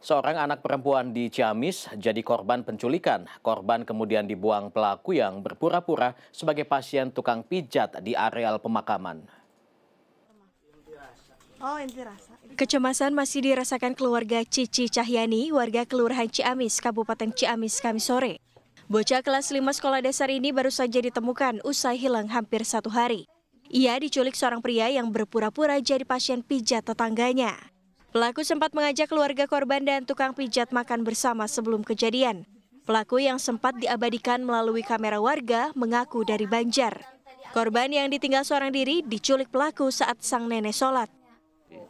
Seorang anak perempuan di Ciamis jadi korban penculikan. Korban kemudian dibuang pelaku yang berpura-pura sebagai pasien tukang pijat di areal pemakaman. Oh, Kecemasan masih dirasakan keluarga Cici Cahyani, warga Kelurahan Ciamis, Kabupaten Ciamis, Kamis sore. Bocah kelas 5 sekolah dasar ini baru saja ditemukan usai hilang hampir satu hari. Ia diculik seorang pria yang berpura-pura jadi pasien pijat tetangganya. Pelaku sempat mengajak keluarga korban dan tukang pijat makan bersama sebelum kejadian. Pelaku yang sempat diabadikan melalui kamera warga mengaku dari Banjar. Korban yang ditinggal seorang diri diculik pelaku saat sang nenek sholat.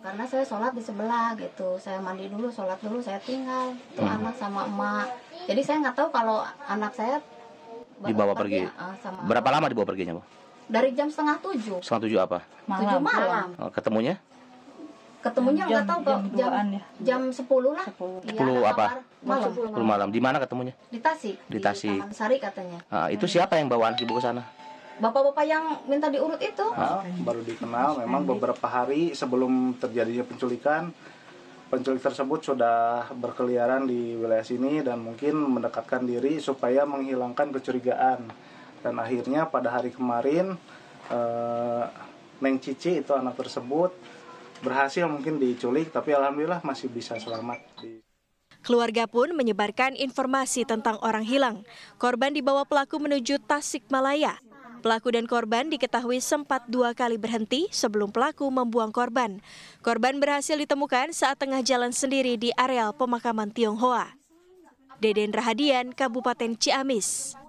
Karena saya sholat di sebelah gitu, saya mandi dulu, sholat dulu, saya tinggal. Itu hmm. anak sama emak. Jadi saya nggak tahu kalau anak saya dibawa pergi. Ya, sama Berapa lama dibawa perginya, Bu? Dari jam setengah tujuh. Setengah tujuh apa? Malam. Tujuh malam. Oh, ketemunya? ketemunya nggak tahu kok jam jam, ya. lah sepuluh iya, apa malam 10 malam, malam. di mana ketemunya di Tasik di Tasik Sari katanya nah, itu hmm. siapa yang bawa anak ibu ke sana bapak-bapak yang minta diurut itu nah, baru dikenal memang beberapa hari sebelum terjadinya penculikan penculik tersebut sudah berkeliaran di wilayah sini dan mungkin mendekatkan diri supaya menghilangkan kecurigaan dan akhirnya pada hari kemarin eh, Neng Cici itu anak tersebut berhasil mungkin diculik tapi alhamdulillah masih bisa selamat Keluarga pun menyebarkan informasi tentang orang hilang. Korban dibawa pelaku menuju Tasikmalaya. Pelaku dan korban diketahui sempat dua kali berhenti sebelum pelaku membuang korban. Korban berhasil ditemukan saat tengah jalan sendiri di areal pemakaman Tionghoa. Deden Rahadian, Kabupaten Ciamis.